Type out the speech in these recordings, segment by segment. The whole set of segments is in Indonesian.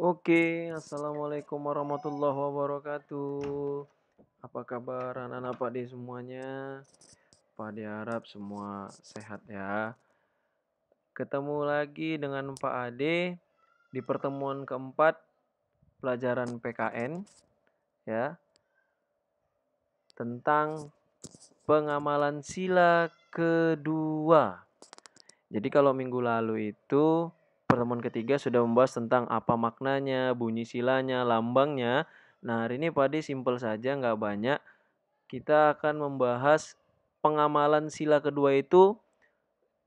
Oke, assalamualaikum warahmatullahi wabarakatuh. Apa kabar anak-anak Pak Di semuanya? Pak Di harap semua sehat ya. Ketemu lagi dengan Pak Ade di pertemuan keempat pelajaran PKN ya tentang pengamalan sila kedua. Jadi kalau minggu lalu itu pertemuan ketiga sudah membahas tentang apa maknanya, bunyi silanya, lambangnya. Nah, hari ini Padi simple saja, nggak banyak. Kita akan membahas pengamalan sila kedua itu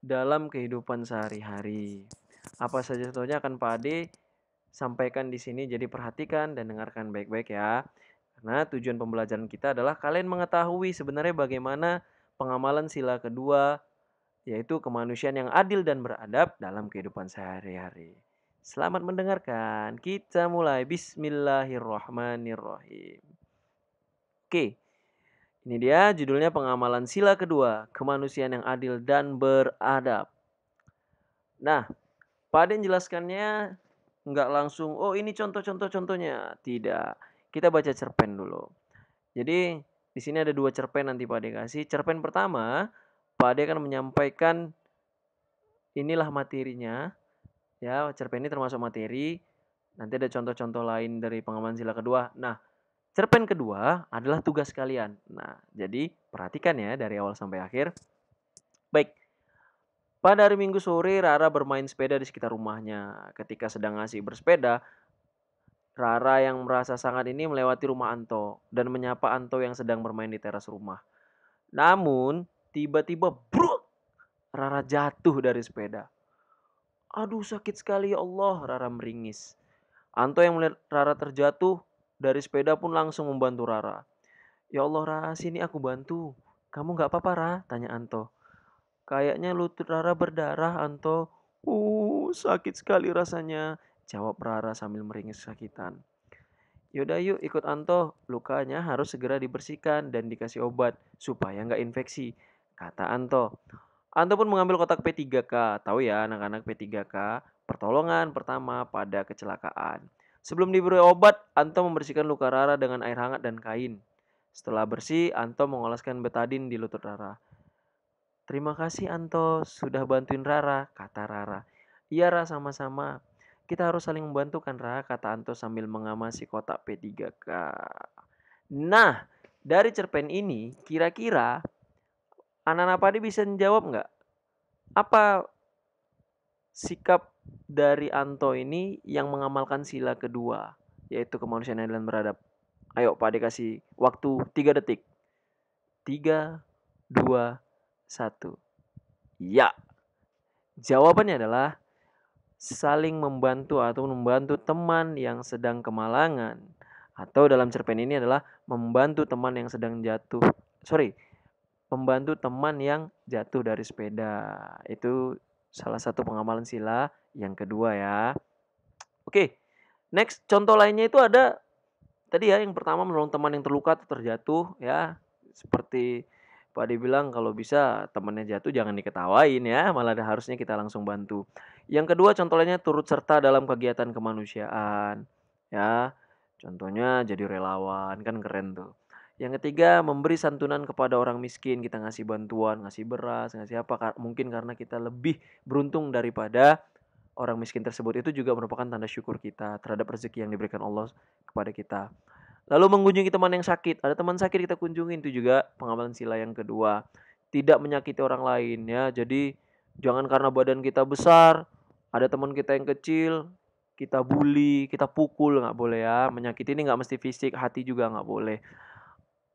dalam kehidupan sehari-hari. Apa saja contohnya akan Padi sampaikan di sini, jadi perhatikan dan dengarkan baik-baik ya. Karena tujuan pembelajaran kita adalah kalian mengetahui sebenarnya bagaimana pengamalan sila kedua yaitu kemanusiaan yang adil dan beradab dalam kehidupan sehari-hari. Selamat mendengarkan. Kita mulai bismillahirrahmanirrahim. Oke. Ini dia judulnya pengamalan sila kedua, kemanusiaan yang adil dan beradab. Nah, Pak Aden jelaskannya nggak langsung, oh ini contoh-contoh-contohnya. Tidak, kita baca cerpen dulu. Jadi, di sini ada dua cerpen nanti Pak Ade kasih. Cerpen pertama, Pak Ade akan menyampaikan inilah materinya. Ya, cerpen ini termasuk materi. Nanti ada contoh-contoh lain dari pengaman sila kedua. Nah, cerpen kedua adalah tugas kalian. Nah, jadi perhatikan ya dari awal sampai akhir. Baik. Pada hari Minggu sore, Rara bermain sepeda di sekitar rumahnya. Ketika sedang asyik bersepeda, Rara yang merasa sangat ini melewati rumah Anto dan menyapa Anto yang sedang bermain di teras rumah. Namun, Tiba-tiba bruk. Rara jatuh dari sepeda. Aduh sakit sekali ya Allah, Rara meringis. Anto yang melihat Rara terjatuh dari sepeda pun langsung membantu Rara. Ya Allah Rara, sini aku bantu. Kamu nggak apa-apa Rara? Tanya Anto. Kayaknya lutut Rara berdarah Anto. Uh, sakit sekali rasanya. Jawab Rara sambil meringis sakitan. Yaudah yuk ikut Anto, lukanya harus segera dibersihkan dan dikasih obat supaya nggak infeksi. Kata Anto. Anto pun mengambil kotak P3K. Tahu ya anak-anak P3K, pertolongan pertama pada kecelakaan. Sebelum diberi obat, Anto membersihkan luka Rara dengan air hangat dan kain. Setelah bersih, Anto mengoleskan betadin di lutut Rara. Terima kasih Anto sudah bantuin Rara, kata Rara. Iya Rara, sama-sama. Kita harus saling membantu kan Rara? kata Anto sambil mengamasi kotak P3K. Nah, dari cerpen ini, kira-kira Anak anak padi bisa menjawab nggak? Apa sikap dari Anto ini yang mengamalkan sila kedua, yaitu kemanusiaan adil dan beradab? Ayo Pak Ade kasih waktu 3 detik. 3, 2, 1. Ya. Jawabannya adalah saling membantu atau membantu teman yang sedang kemalangan. Atau dalam cerpen ini adalah membantu teman yang sedang jatuh. Sorry, membantu teman yang jatuh dari sepeda. Itu salah satu pengamalan sila yang kedua ya. Oke, next contoh lainnya itu ada tadi ya yang pertama menolong teman yang terluka atau terjatuh ya seperti Pak Dibilang bilang kalau bisa temannya jatuh jangan diketawain ya, malah ada harusnya kita langsung bantu. Yang kedua contoh lainnya turut serta dalam kegiatan kemanusiaan ya. Contohnya jadi relawan kan keren tuh. Yang ketiga, memberi santunan kepada orang miskin. Kita ngasih bantuan, ngasih beras, ngasih apa. mungkin karena kita lebih beruntung daripada orang miskin tersebut. Itu juga merupakan tanda syukur kita terhadap rezeki yang diberikan Allah kepada kita. Lalu mengunjungi teman yang sakit. Ada teman sakit kita kunjungi Itu juga pengamalan sila yang kedua. Tidak menyakiti orang lain ya. Jadi jangan karena badan kita besar, ada teman kita yang kecil, kita bully, kita pukul nggak boleh ya. Menyakiti ini nggak mesti fisik, hati juga nggak boleh.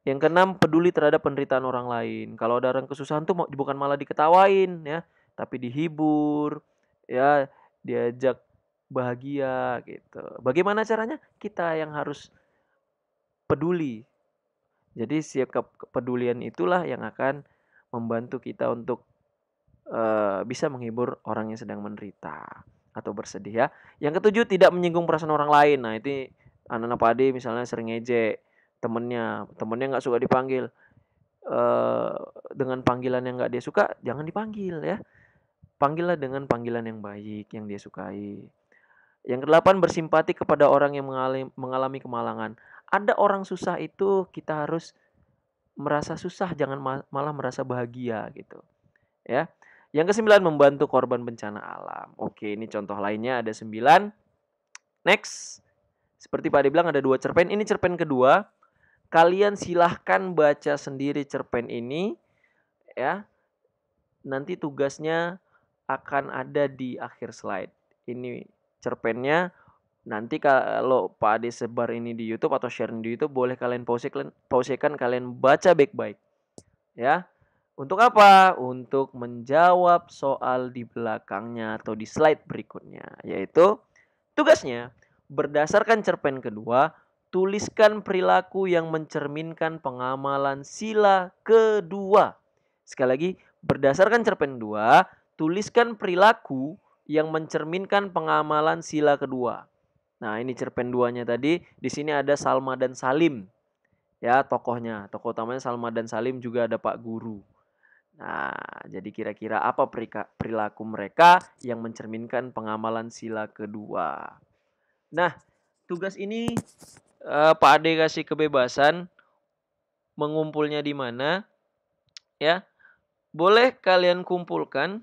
Yang keenam, peduli terhadap penderitaan orang lain. Kalau ada orang kesusahan tuh bukan malah diketawain ya, tapi dihibur, ya diajak bahagia gitu. Bagaimana caranya? Kita yang harus peduli. Jadi sikap kepedulian itulah yang akan membantu kita untuk uh, bisa menghibur orang yang sedang menderita atau bersedih ya. Yang ketujuh tidak menyinggung perasaan orang lain. Nah, itu anak-anak padi misalnya sering ngejek temennya temennya nggak suka dipanggil e, dengan panggilan yang nggak dia suka jangan dipanggil ya panggillah dengan panggilan yang baik yang dia sukai yang kedelapan bersimpati kepada orang yang mengalami, kemalangan ada orang susah itu kita harus merasa susah jangan malah merasa bahagia gitu ya yang kesembilan membantu korban bencana alam oke ini contoh lainnya ada sembilan next seperti Pak Adi bilang ada dua cerpen ini cerpen kedua Kalian silahkan baca sendiri cerpen ini ya. Nanti tugasnya akan ada di akhir slide. Ini cerpennya nanti kalau Pak Ade sebar ini di YouTube atau share di YouTube boleh kalian pause pausekan kalian baca baik-baik. Ya. Untuk apa? Untuk menjawab soal di belakangnya atau di slide berikutnya, yaitu tugasnya berdasarkan cerpen kedua tuliskan perilaku yang mencerminkan pengamalan sila kedua. Sekali lagi, berdasarkan cerpen 2, tuliskan perilaku yang mencerminkan pengamalan sila kedua. Nah, ini cerpen duanya tadi. Di sini ada Salma dan Salim. Ya, tokohnya. Tokoh utamanya Salma dan Salim juga ada Pak Guru. Nah, jadi kira-kira apa perilaku mereka yang mencerminkan pengamalan sila kedua. Nah, tugas ini uh, Pak Ade kasih kebebasan mengumpulnya di mana ya boleh kalian kumpulkan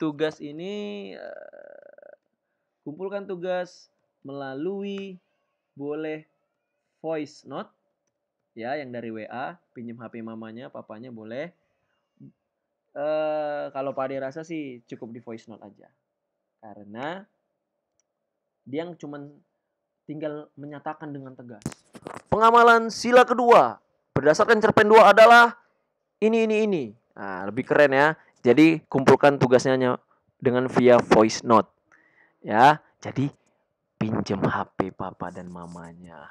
tugas ini uh, kumpulkan tugas melalui boleh voice note ya yang dari WA pinjam HP mamanya papanya boleh uh, kalau Pak Ade rasa sih cukup di voice note aja karena dia yang cuman tinggal menyatakan dengan tegas. Pengamalan sila kedua berdasarkan cerpen dua adalah ini ini ini. Nah, lebih keren ya. Jadi kumpulkan tugasnya hanya dengan via voice note. Ya, jadi pinjem HP papa dan mamanya.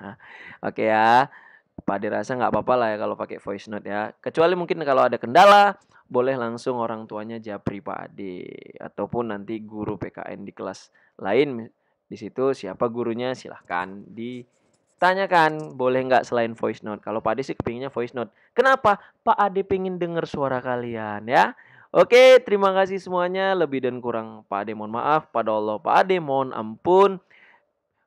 Oke ya. Pak dirasa nggak apa-apa lah ya kalau pakai voice note ya. Kecuali mungkin kalau ada kendala, boleh langsung orang tuanya japri Pak Ade ataupun nanti guru PKN di kelas lain di situ siapa gurunya silahkan ditanyakan boleh nggak selain voice note. Kalau Pak Ade sih kepinginnya voice note. Kenapa? Pak Ade pingin dengar suara kalian ya. Oke, terima kasih semuanya. Lebih dan kurang Pak Ade mohon maaf. Pada Allah Pak Ade mohon ampun.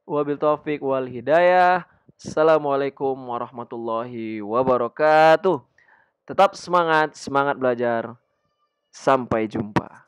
Wabil taufik wal hidayah. Assalamualaikum warahmatullahi wabarakatuh. Tetap semangat, semangat belajar. Sampai jumpa.